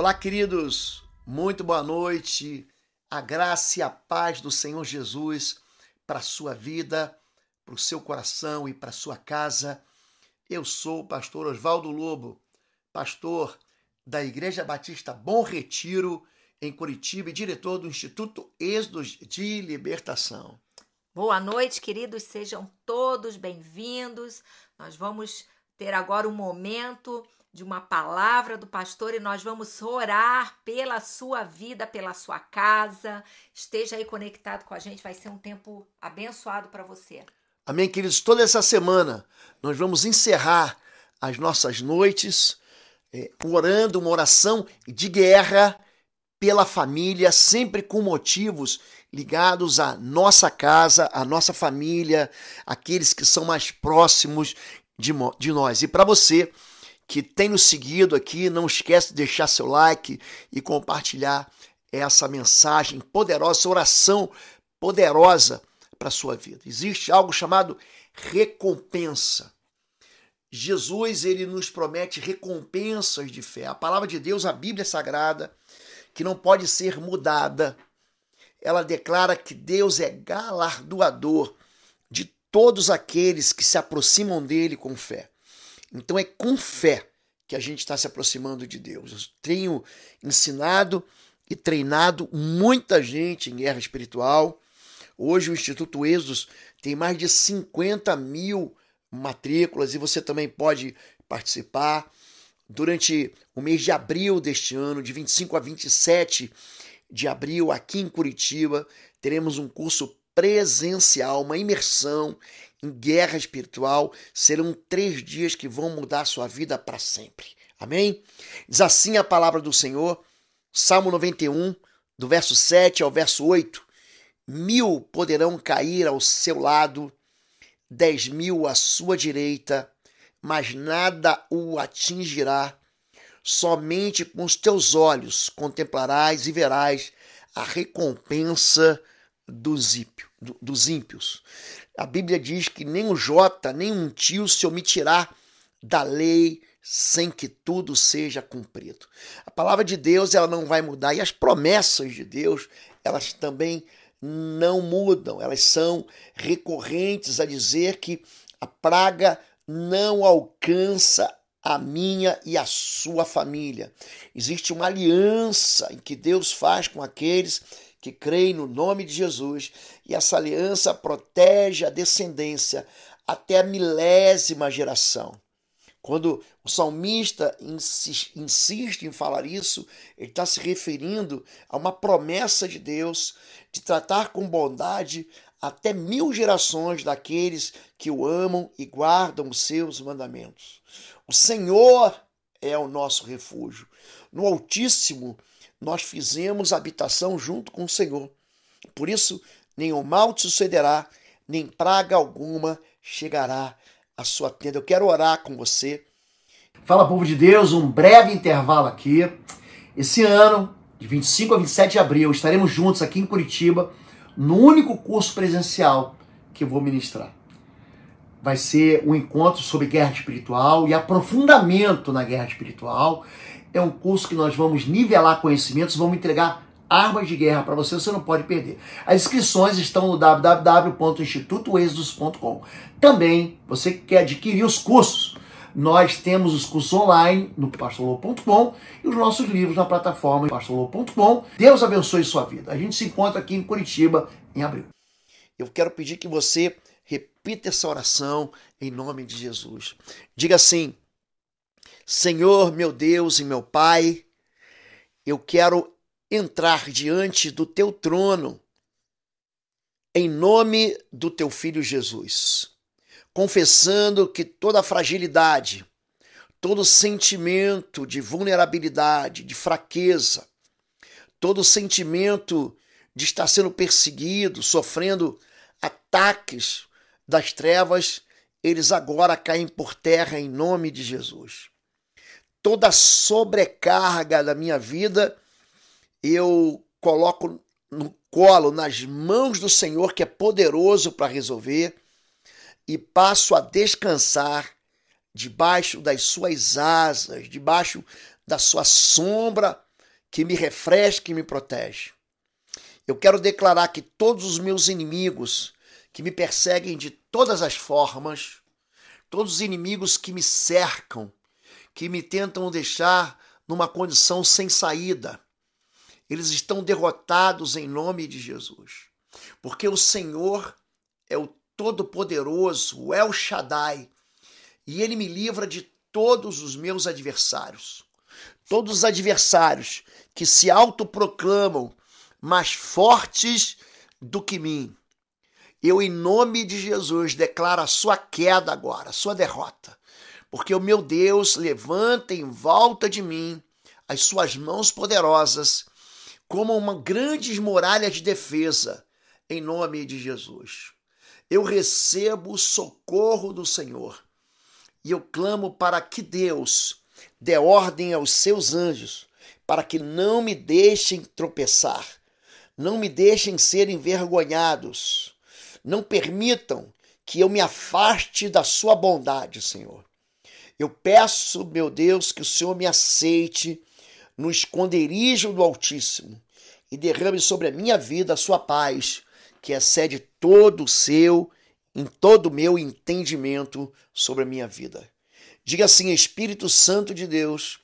Olá, queridos, muito boa noite. A graça e a paz do Senhor Jesus para a sua vida, para o seu coração e para a sua casa. Eu sou o pastor Oswaldo Lobo, pastor da Igreja Batista Bom Retiro, em Curitiba, e diretor do Instituto Êxodos de Libertação. Boa noite, queridos, sejam todos bem-vindos. Nós vamos ter agora um momento de uma palavra do pastor e nós vamos orar pela sua vida, pela sua casa. Esteja aí conectado com a gente, vai ser um tempo abençoado para você. Amém, queridos. Toda essa semana nós vamos encerrar as nossas noites eh, orando uma oração de guerra pela família, sempre com motivos ligados à nossa casa, à nossa família, aqueles que são mais próximos de, de nós. E para você que tem nos seguido aqui. Não esquece de deixar seu like e compartilhar essa mensagem poderosa, essa oração poderosa para a sua vida. Existe algo chamado recompensa. Jesus ele nos promete recompensas de fé. A palavra de Deus, a Bíblia Sagrada, que não pode ser mudada, ela declara que Deus é galardoador de todos aqueles que se aproximam dele com fé. Então é com fé que a gente está se aproximando de Deus. Eu tenho ensinado e treinado muita gente em guerra espiritual. Hoje o Instituto Exos tem mais de 50 mil matrículas e você também pode participar. Durante o mês de abril deste ano, de 25 a 27 de abril, aqui em Curitiba, teremos um curso presencial, uma imersão em guerra espiritual serão três dias que vão mudar sua vida para sempre. Amém? Diz assim a palavra do Senhor, Salmo 91, do verso 7 ao verso 8. Mil poderão cair ao seu lado, dez mil à sua direita, mas nada o atingirá. Somente com os teus olhos contemplarás e verás a recompensa dos, dos ímpios. A Bíblia diz que nem o jota, nem um tio se omitirá da lei sem que tudo seja cumprido. A palavra de Deus ela não vai mudar e as promessas de Deus elas também não mudam. Elas são recorrentes a dizer que a praga não alcança a minha e a sua família. Existe uma aliança em que Deus faz com aqueles que creem no nome de Jesus, e essa aliança protege a descendência até a milésima geração. Quando o salmista insiste em falar isso, ele está se referindo a uma promessa de Deus de tratar com bondade até mil gerações daqueles que o amam e guardam os seus mandamentos. O Senhor é o nosso refúgio. No Altíssimo nós fizemos habitação junto com o Senhor. Por isso, nenhum mal te sucederá, nem praga alguma chegará à sua tenda. Eu quero orar com você. Fala, povo de Deus, um breve intervalo aqui. Esse ano, de 25 a 27 de abril, estaremos juntos aqui em Curitiba, no único curso presencial que eu vou ministrar. Vai ser um encontro sobre guerra espiritual e aprofundamento na guerra espiritual é um curso que nós vamos nivelar conhecimentos, vamos entregar armas de guerra para você, você não pode perder. As inscrições estão no www.institutoexodos.com. Também, você que quer adquirir os cursos, nós temos os cursos online no pastorlo.com e os nossos livros na plataforma pastorlo.com. Deus abençoe sua vida. A gente se encontra aqui em Curitiba em abril. Eu quero pedir que você repita essa oração em nome de Jesus. Diga assim: Senhor, meu Deus e meu Pai, eu quero entrar diante do teu trono, em nome do teu filho Jesus, confessando que toda fragilidade, todo sentimento de vulnerabilidade, de fraqueza, todo sentimento de estar sendo perseguido, sofrendo ataques das trevas, eles agora caem por terra em nome de Jesus toda a sobrecarga da minha vida, eu coloco no colo, nas mãos do Senhor, que é poderoso para resolver, e passo a descansar debaixo das suas asas, debaixo da sua sombra, que me refresca e me protege. Eu quero declarar que todos os meus inimigos que me perseguem de todas as formas, todos os inimigos que me cercam, que me tentam deixar numa condição sem saída. Eles estão derrotados em nome de Jesus. Porque o Senhor é o Todo-Poderoso, é o El Shaddai, e ele me livra de todos os meus adversários. Todos os adversários que se autoproclamam mais fortes do que mim. Eu, em nome de Jesus, declaro a sua queda agora, a sua derrota. Porque o meu Deus levanta em volta de mim as suas mãos poderosas como uma grande muralha de defesa, em nome de Jesus. Eu recebo o socorro do Senhor e eu clamo para que Deus dê ordem aos seus anjos para que não me deixem tropeçar, não me deixem ser envergonhados, não permitam que eu me afaste da sua bondade, Senhor. Eu peço, meu Deus, que o Senhor me aceite no esconderijo do Altíssimo e derrame sobre a minha vida a sua paz, que excede todo o seu, em todo o meu entendimento sobre a minha vida. Diga assim, Espírito Santo de Deus,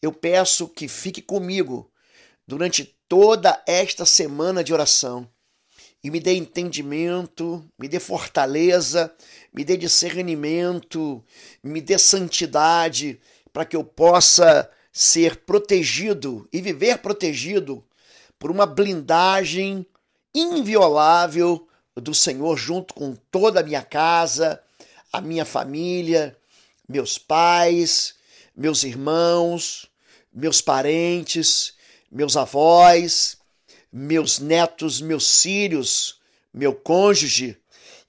eu peço que fique comigo durante toda esta semana de oração e me dê entendimento, me dê fortaleza, me dê discernimento, me dê santidade, para que eu possa ser protegido e viver protegido por uma blindagem inviolável do Senhor, junto com toda a minha casa, a minha família, meus pais, meus irmãos, meus parentes, meus avós, meus netos, meus filhos, meu cônjuge,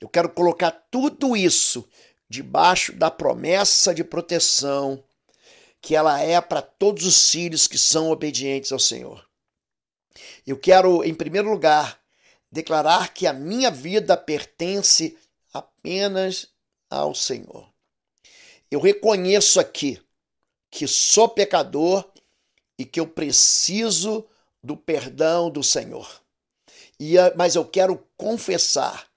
eu quero colocar tudo isso debaixo da promessa de proteção que ela é para todos os filhos que são obedientes ao Senhor. Eu quero, em primeiro lugar, declarar que a minha vida pertence apenas ao Senhor. Eu reconheço aqui que sou pecador e que eu preciso do perdão do Senhor. E, mas eu quero confessar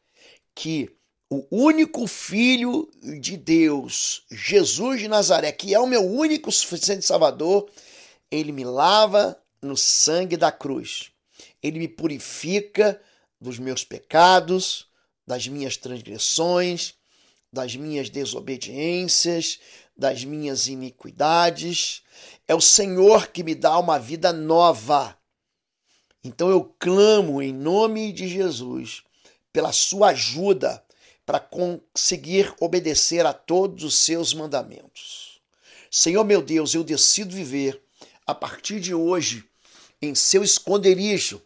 que o único filho de Deus, Jesus de Nazaré, que é o meu único suficiente Salvador, ele me lava no sangue da cruz. Ele me purifica dos meus pecados, das minhas transgressões, das minhas desobediências, das minhas iniquidades. É o Senhor que me dá uma vida nova. Então eu clamo em nome de Jesus pela sua ajuda para conseguir obedecer a todos os seus mandamentos. Senhor meu Deus, eu decido viver a partir de hoje em seu esconderijo,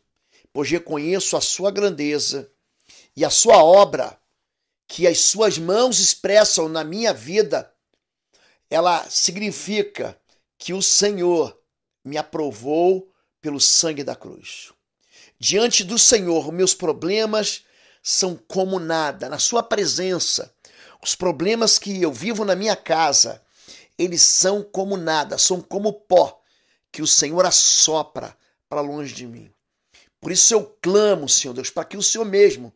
pois reconheço a sua grandeza e a sua obra que as suas mãos expressam na minha vida. Ela significa que o Senhor me aprovou pelo sangue da cruz. Diante do Senhor, meus problemas são como nada. Na sua presença, os problemas que eu vivo na minha casa, eles são como nada, são como pó que o Senhor assopra para longe de mim. Por isso eu clamo, Senhor Deus, para que o Senhor mesmo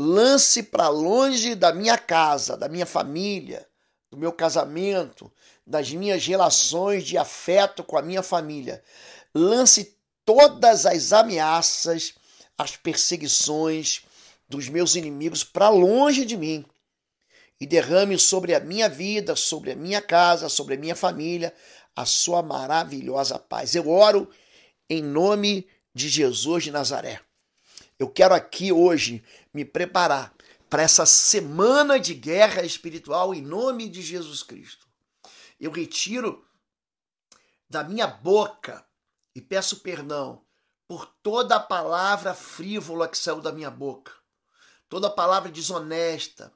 lance para longe da minha casa, da minha família, do meu casamento, das minhas relações de afeto com a minha família. Lance todas as ameaças, as perseguições, dos meus inimigos para longe de mim e derrame sobre a minha vida, sobre a minha casa, sobre a minha família, a sua maravilhosa paz. Eu oro em nome de Jesus de Nazaré. Eu quero aqui hoje me preparar para essa semana de guerra espiritual em nome de Jesus Cristo. Eu retiro da minha boca e peço perdão por toda a palavra frívola que saiu da minha boca toda palavra desonesta,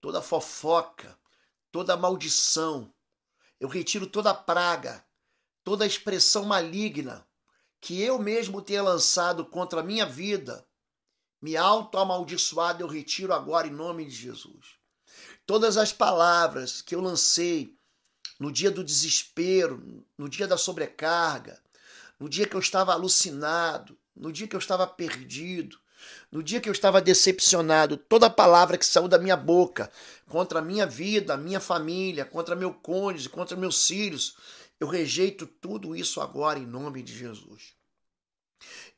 toda fofoca, toda maldição. Eu retiro toda praga, toda expressão maligna que eu mesmo tenha lançado contra a minha vida. Me auto-amaldiçoado eu retiro agora em nome de Jesus. Todas as palavras que eu lancei no dia do desespero, no dia da sobrecarga, no dia que eu estava alucinado, no dia que eu estava perdido, no dia que eu estava decepcionado, toda palavra que saiu da minha boca contra a minha vida, a minha família, contra meu cônjuge, contra meus filhos, eu rejeito tudo isso agora em nome de Jesus.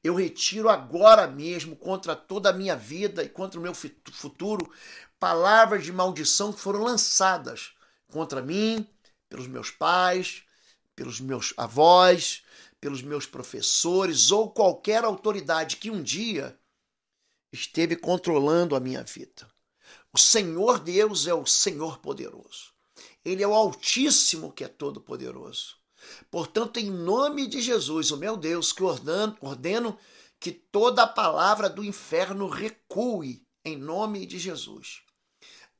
Eu retiro agora mesmo contra toda a minha vida e contra o meu futuro palavras de maldição que foram lançadas contra mim, pelos meus pais, pelos meus avós, pelos meus professores ou qualquer autoridade que um dia esteve controlando a minha vida. O Senhor Deus é o Senhor poderoso. Ele é o Altíssimo que é todo poderoso. Portanto, em nome de Jesus, o meu Deus, que ordeno, ordeno que toda a palavra do inferno recue em nome de Jesus.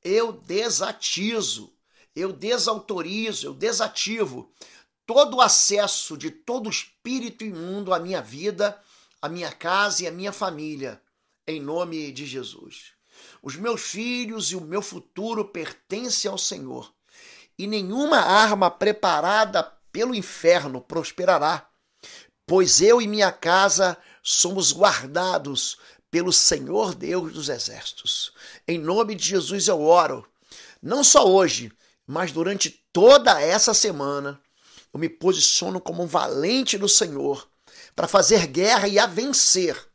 Eu desatizo, eu desautorizo, eu desativo todo o acesso de todo espírito imundo à minha vida, à minha casa e à minha família em nome de Jesus. Os meus filhos e o meu futuro pertencem ao Senhor, e nenhuma arma preparada pelo inferno prosperará, pois eu e minha casa somos guardados pelo Senhor Deus dos Exércitos. Em nome de Jesus eu oro, não só hoje, mas durante toda essa semana, eu me posiciono como um valente do Senhor para fazer guerra e a vencer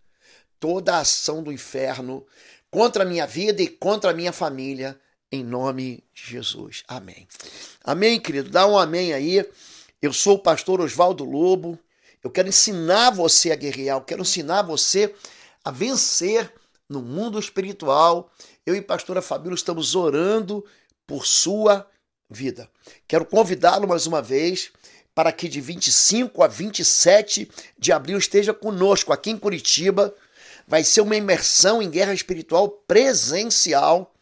toda a ação do inferno contra a minha vida e contra a minha família, em nome de Jesus. Amém. Amém, querido. Dá um amém aí. Eu sou o pastor Oswaldo Lobo. Eu quero ensinar você a guerrear, eu quero ensinar você a vencer no mundo espiritual. Eu e pastora Fabíola estamos orando por sua vida. Quero convidá-lo mais uma vez para que de 25 a 27 de abril esteja conosco aqui em Curitiba vai ser uma imersão em guerra espiritual presencial.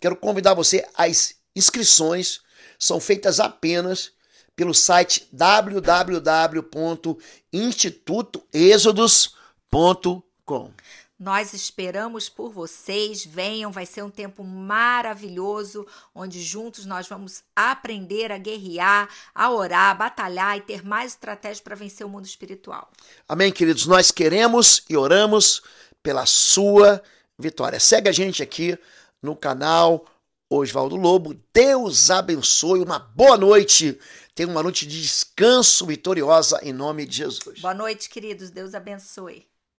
Quero convidar você as inscrições, são feitas apenas pelo site www.institutoexodus.com. Nós esperamos por vocês, venham, vai ser um tempo maravilhoso, onde juntos nós vamos aprender a guerrear, a orar, a batalhar e ter mais estratégia para vencer o mundo espiritual. Amém, queridos. Nós queremos e oramos pela sua vitória. Segue a gente aqui no canal Oswaldo Lobo. Deus abençoe, uma boa noite. Tenha uma noite de descanso vitoriosa em nome de Jesus. Boa noite, queridos. Deus abençoe.